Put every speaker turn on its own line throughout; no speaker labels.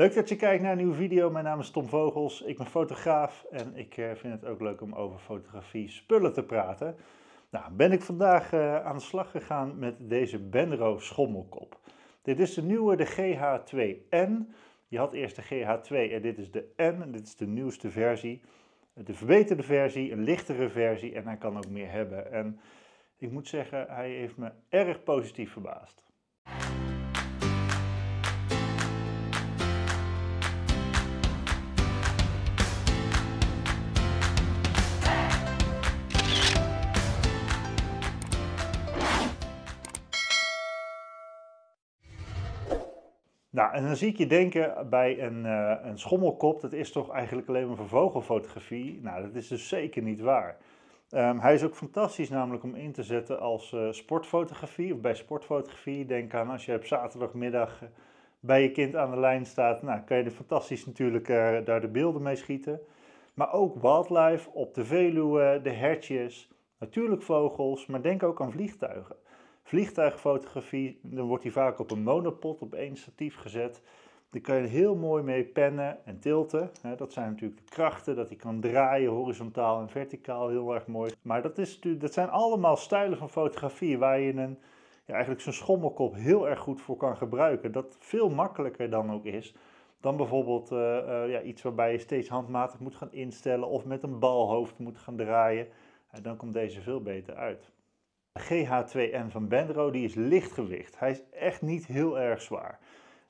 Leuk dat je kijkt naar een nieuwe video. Mijn naam is Tom Vogels. Ik ben fotograaf en ik eh, vind het ook leuk om over fotografie spullen te praten. Nou, ben ik vandaag eh, aan de slag gegaan met deze Benro schommelkop. Dit is de nieuwe, de GH2N. Je had eerst de GH2 en dit is de N. En dit is de nieuwste versie. De verbeterde versie, een lichtere versie en hij kan ook meer hebben. En ik moet zeggen, hij heeft me erg positief verbaasd. Nou, en dan zie ik je denken bij een, eh, een schommelkop, dat is toch eigenlijk alleen maar voor vogelfotografie? Nou, dat is dus zeker niet waar. Ehm, hij is ook fantastisch namelijk om in te zetten als eh, sportfotografie of bij sportfotografie. Denk aan als je op zaterdagmiddag eh, bij je kind aan de lijn staat, nou kan je er fantastisch natuurlijk daar de beelden mee schieten. Maar ook wildlife op de Veluwe, de hertjes, natuurlijk vogels, maar denk ook aan vliegtuigen. Vliegtuigfotografie, dan wordt die vaak op een monopod op één statief gezet. Daar kan je heel mooi mee pennen en tilten. Dat zijn natuurlijk de krachten, dat hij kan draaien horizontaal en verticaal, heel erg mooi. Maar dat, is, dat zijn allemaal stijlen van fotografie waar je een, ja, eigenlijk zo'n schommelkop heel erg goed voor kan gebruiken. Dat veel makkelijker dan ook is dan bijvoorbeeld eh, eh, ja, iets waarbij je steeds handmatig moet gaan instellen of met een balhoofd moet gaan draaien. En dan komt deze veel beter uit. GH2N van Benro, die is lichtgewicht. Hij is echt niet heel erg zwaar.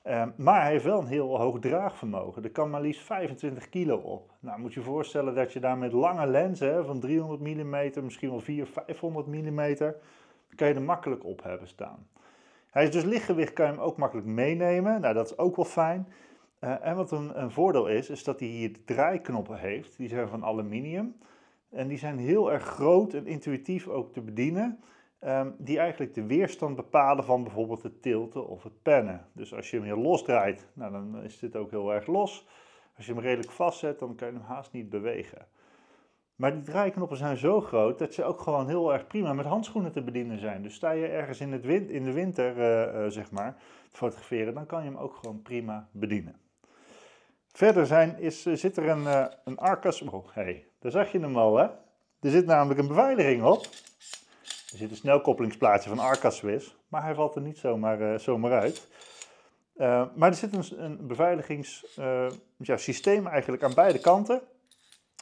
Ehm, maar hij heeft wel een heel hoog draagvermogen. Er kan maar liefst 25 kilo op. Nou, moet je voorstellen dat je daar met lange lenzen van 300 mm, misschien wel 400, 500 mm, kan je er makkelijk op hebben staan. Hij is dus lichtgewicht, kan je hem ook makkelijk meenemen. Nou, dat is ook wel fijn. Eh, en wat een, een voordeel is, is dat hij hier draaiknoppen heeft. Die zijn van aluminium. En die zijn heel erg groot en intuïtief ook te bedienen. Ehm, die eigenlijk de weerstand bepalen van bijvoorbeeld het tilten of het pennen. Dus als je hem hier los draait, nou, dan is dit ook heel erg los. Als je hem redelijk vastzet, dan kan je hem haast niet bewegen. Maar die draaiknoppen zijn zo groot dat ze ook gewoon heel erg prima met handschoenen te bedienen zijn. Dus sta je ergens in, het in de winter, eh, eh, zeg maar, te fotograferen, dan kan je hem ook gewoon prima bedienen. Verder zijn, is, eh, zit er een, eh, een Arcas... Oh, hey, daar zag je hem al, hè? Er zit namelijk een beveiliging op. Er zit een snelkoppelingsplaatje van Arcas Swiss, maar hij valt er niet zomaar, uh, zomaar uit. maar er zit een, een beveiligingssysteem ja, eigenlijk aan beide kanten.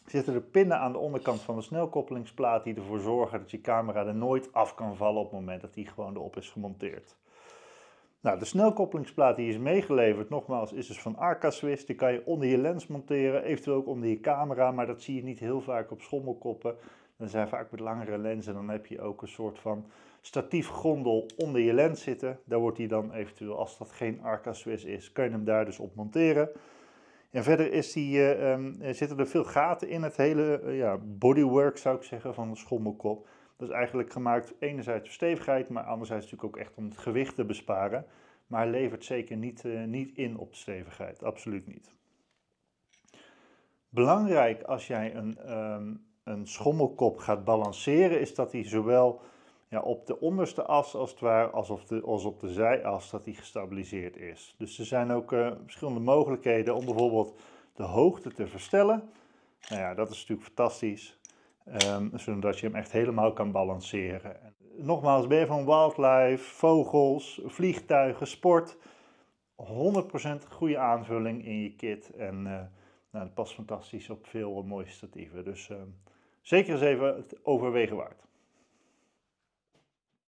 Er zitten er pinnen aan de onderkant van de snelkoppelingsplaat die ervoor zorgen dat je camera er nooit af kan vallen op het moment dat die gewoon erop is gemonteerd. Nou, de snelkoppelingsplaat die is meegeleverd, nogmaals, is dus van Arca Swiss. Die kan je onder je lens monteren, eventueel ook onder je camera, maar dat zie je niet heel vaak op schommelkoppen. Dan zijn vaak met langere lenzen, dan heb je ook een soort van statiefgrondel onder je lens zitten. Daar wordt hij dan eventueel, als dat geen Arca Swiss is, kan je hem daar dus op monteren. En verder is die, uh, zitten er veel gaten in het hele eh, ja, bodywork, zou ik zeggen, van de schommelkop. Dat is eigenlijk gemaakt enerzijds voor stevigheid, maar anderzijds natuurlijk ook echt om het gewicht te besparen. Maar levert zeker niet, eh, niet in op de stevigheid, absoluut niet. Belangrijk als jij een, ehm, een schommelkop gaat balanceren, is dat hij zowel ja, op de onderste as als het ware, als op de, als op de zijas, dat hij gestabiliseerd is. Dus er zijn ook eh, verschillende mogelijkheden om bijvoorbeeld de hoogte te verstellen. Nou ja, dat is natuurlijk fantastisch. Ehm, zodat je hem echt helemaal kan balanceren. En eh, nogmaals, ben je van wildlife, vogels, vliegtuigen, sport. 100% goede aanvulling in je kit. En uh, nou, past fantastisch op veel mooie statieven. Dus ehm, zeker eens even het overwegen waard.